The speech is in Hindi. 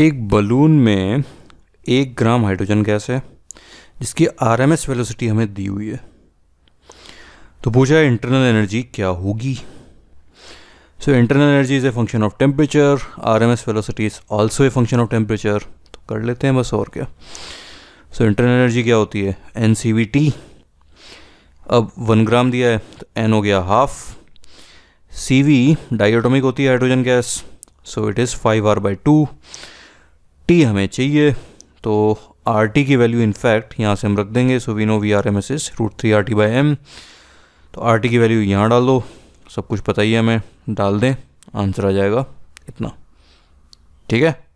एक बलून में एक ग्राम हाइड्रोजन गैस है जिसकी आर एम एस वेलोसिटी हमें दी हुई है तो पूछा है इंटरनल एनर्जी क्या होगी so internal energy is a function of temperature R M S velocity is also a function of temperature तो कर लेते हैं बस और क्या सो इंटरनल एनर्जी क्या होती है एन सी वी टी अब वन ग्राम दिया है तो एन हो गया हाफ सी वी डाइटोमिक होती है hydrogen gas so it is five R by two T हमें चाहिए तो आर टी की वैल्यू इनफैक्ट यहाँ से हम रख देंगे so we know we R M S is root three R T by M तो आर टी की वैल्यू यहाँ डाल दो सब कुछ पता ही है हमें डाल दें आंसर आ जाएगा इतना ठीक है